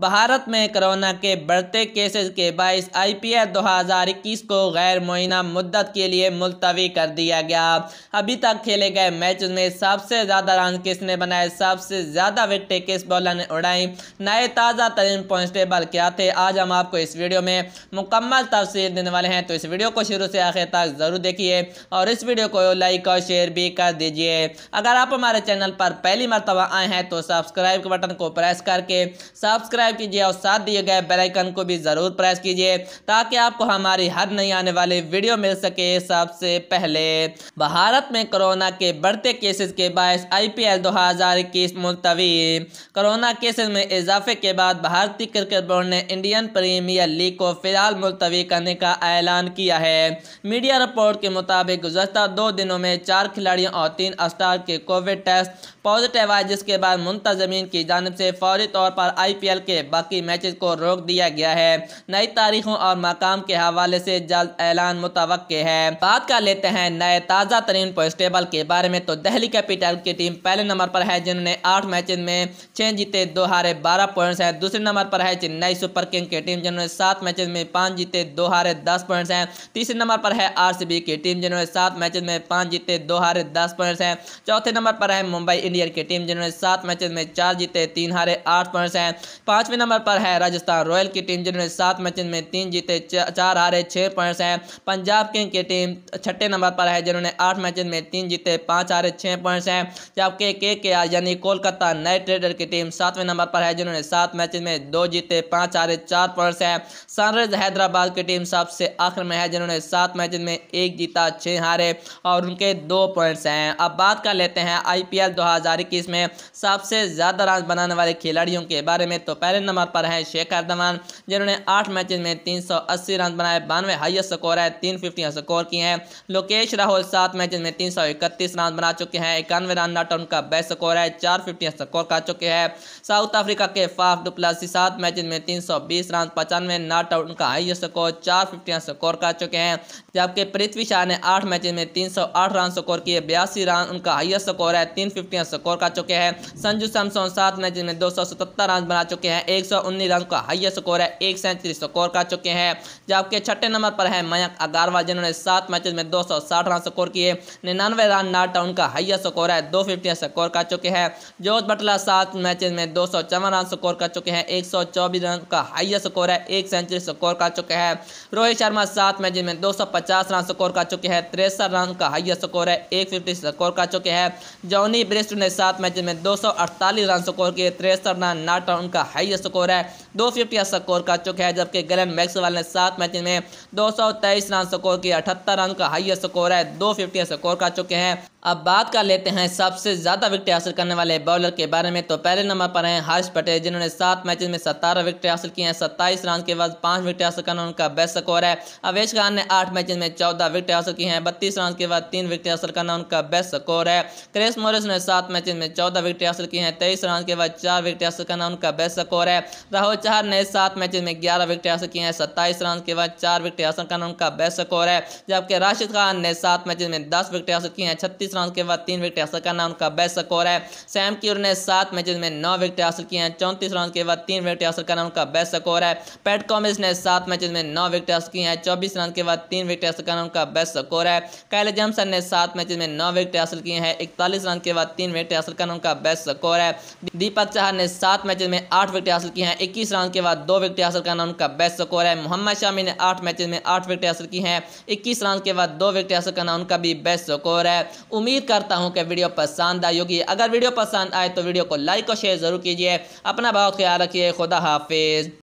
भारत में कोरोना के बढ़ते केसेस के बाईस आई पी एल दो हज़ार इक्कीस को गैर मुइना मुद्दत के लिए मुलतवी कर दिया गया अभी तक खेले गए मैच में सबसे ज़्यादा रन किसने बनाए सबसे ज़्यादा विकटें किस बॉलर ने उड़ाई नए ताज़ा तरीन पॉइंट टेबल क्या थे आज हम आपको इस वीडियो में मुकम्मल तफसील देने वाले हैं तो इस वीडियो को शुरू से आखिर तक ज़रूर देखिए और इस वीडियो को लाइक और शेयर भी कर दीजिए अगर आप हमारे चैनल पर पहली मरतबा आए हैं तो सब्सक्राइब के बटन को प्रेस करके सब्सक्राइब सब्सक्राइब कीजिए और साथ दिए गए बेलाइकन को भी ज़रूर प्रेस कीजिए ताकि आपको हमारी हर नई आने वाली वीडियो मिल सके सबसे पहले भारत में कोरोना के बढ़ते केसेस के बायस आई पी एल दो हज़ार इक्कीस मुलतवी कोरोना केसेस में इजाफे के बाद भारतीय क्रिकेट बोर्ड ने इंडियन प्रीमियर लीग को फिलहाल मुलतवी करने का ऐलान किया है मीडिया रिपोर्ट के मुताबिक गुजशत दो दिनों में चार खिलाड़ियों और तीन स्टार के कोविड टेस्ट पॉजिटिव आए जिसके बाद मुंतजमीन की जानब से फौरी तौर पर आई पी एल के से बाकी मैचेस को रोक दिया गया है नई तारीखों और मकाम के हवाले से जल्द ऐलान मुतव है बात कर लेते हैं नए ताज़ा तरीन पॉइंट टेबल के बारे में तो दहली कैपिटल की टीम पहले नंबर पर है जिन्होंने आठ मैच में छः जीते दो हारे बारह पॉइंट्स हैं दूसरे नंबर पर है चेन्नई सुपर किंग की टीम जिन्होंने सात मैच में पाँच जीते दो हारे दस पॉइंट्स हैं तीसरे नंबर पर है आर की टीम जिन्होंने सात मैच में पाँच जीते दो हारे दस पॉइंट्स हैं चौथे नंबर पर है मुंबई इंडियन की टीम जिन्होंने सात मैच में चार जीते तीन हारे आठ पॉइंट्स हैं पाँच पांचवें नंबर पर है राजस्थान रॉयल की टीम जिन्होंने सात मैच में तीन जीते चार हारे छः पॉइंट्स हैं पंजाब किंग की टीम छठे नंबर पर है जिन्होंने आठ मैच में तीन जीते पाँच हारे छः पॉइंट्स हैं जबकि के के आर यानी कोलकाता नाइट राइडर की टीम सातवें नंबर पर है जिन्होंने सात मैच में दो जीते पाँच हारे चार पॉइंट्स हैं सनराइज हैदराबाद की टीम सबसे आखिर में है जिन्होंने सात मैच में एक जीता छः हारे और उनके दो पॉइंट्स हैं अब बात कर लेते हैं आई पी में सबसे ज़्यादा रन बनाने वाले खिलाड़ियों के बारे में तो पहले पहले नंबर पर हैं शेखर धवन जिन्होंने आठ मैच में तीन सौ अस्सी रन बनाए बानवे हाइस्ट स्कोर है तीन फिफ्टियाँ स्कोर किए हैं लोकेश राहुल सात मैच में तीन सौ इकतीस रन बना चुके हैं इक्यानवे रन नॉट उनका बेस्ट स्कोर है चार फिफ्टियाँ स्कोर कर चुके हैं साउथ अफ्रीका के फाफ डुप्लासी सात मैच में तीन सौ बीस रन पचानवे नॉट उनका हाइस्ट स्कोर चार फिफ्टियाँ स्कोर कर चुके हैं जबकि पृथ्वी शाह ने आठ मैच में तीन सौ आठ रन स्कोर किए बयासी रन उनका हाइस्ट स्कोर है तीन फिफ्टियाँ स्कोर कर चुके हैं संजू सैमसोन सात मैच में दो सौ सतहत्तर रन बना चुके हैं एक सौ उन्नीस अंक का हाइएस्ट स्कोर है एक सेंचुरी स्कोर कर चुके हैं जबकि छठे नंबर पर है मयंक अगारवाल जिन्होंने सात मैचेस में दो सौ साठ रन स्कोर किए निन्यानवे रन नॉट आउट का हाइएस्ट स्कोर है दो फिफ्टियाँ स्कोर कर चुके हैं जोत बटला सात मैचेस में दो सौ चौवन रन स्कोर कर चुके हैं एक सौ चौबीस रन का हाइएस्ट स्कोर है एक सेंचुरी स्कोर कर चुके हैं रोहित शर्मा सात मैच में दो सौ पचास रन स्कोर कर चुके हैं तिरसठ रन का हाइएस्ट स्कोर है एक फिफ्टी स्कोर कर चुके हैं जॉनी ब्रिस्ट ने सात मैच में दो सौ अड़तालीस रन स्कोर किए तिरसठ रन नॉट आउट का हाई हाईएस्ट स्कोर है दो फिफ्टी अच्छा स्कोर कर चुके हैं जबकि गलन मैक्सवेल ने सात मैच में दो सौ तेईस रन स्कोर किया अठहत्तर रन का हाइएस्ट स्कोर है दो फिफ्टी स्कोर कर चुके हैं अब बात कर लेते हैं सबसे ज़्यादा विकेट हासिल करने वाले बॉलर के बारे में तो पहले नंबर पर हैं हर्ष पटेल जिन्होंने सात मैच में सतारह विकेट हासिल किए हैं सत्ताईस रन के बाद पांच विकेट हासिल करना उनका बेस्ट स्कोर है अवेश खान ने आठ मैच में चौदह विकेट हासिल किए हैं बत्तीस रन के बाद तीन विकेट हासिल करना उनका बेस्ट स्कोर है क्रिस मोरिस ने सात मैच में चौदह विकेट हासिल किए हैं तेईस रन के बाद चार विकेट हासिल करना उनका बेस्ट स्कोर है राहुल चार ने सात मैचेस में ग्यारह विकेट हासिल किए हैं सत्ताईस रन के बाद चार विकेट हासिल करना उनका बेस्ट स्कोर है जबकि राशिद खान ने सात मैचेस में दस विकेट हासिल किए हैं छत्तीस रन के बाद तीन विकेट हासिल करना उनका बेस्ट स्कोर है सैम क्यूर ने सात मैचेस में नौ विकेट हासिल किए हैं चौंतीस रन के बाद तीन विकेट हासिल करना उनका बेस्ट स्कोर है पैट कॉमिस ने सात मैचेस में नौ विकेट हासिल किए हैं चौबीस रन के बाद तीन विकेट हासिल करना उनका बेस्ट स्कोर है कैले जमसन ने सात मैचेज में नौ विकेट हासिल किए हैं इकतालीस रन के बाद तीन विकेट हासिल करना उनका बेस्ट स्कोर है दीपक चाह ने सात मैचेस में आठ विकेट हासिल किए हैं इक्कीस इक्कीस रन के बाद दो विकेट हासिल करना उनका बेस्ट स्कोर है मोहम्मद शामी ने आठ मैच में आठ विकेट हासिल की हैं इक्कीस रन के बाद दो विकेट हासिल करना उनका भी बेस्ट स्कोर है उम्मीद करता हूँ कि वीडियो पसंद आई होगी अगर वीडियो पसंद आए तो वीडियो को लाइक और शेयर ज़रूर कीजिए अपना बहुत ख्याल रखिए खुदा हाफिज़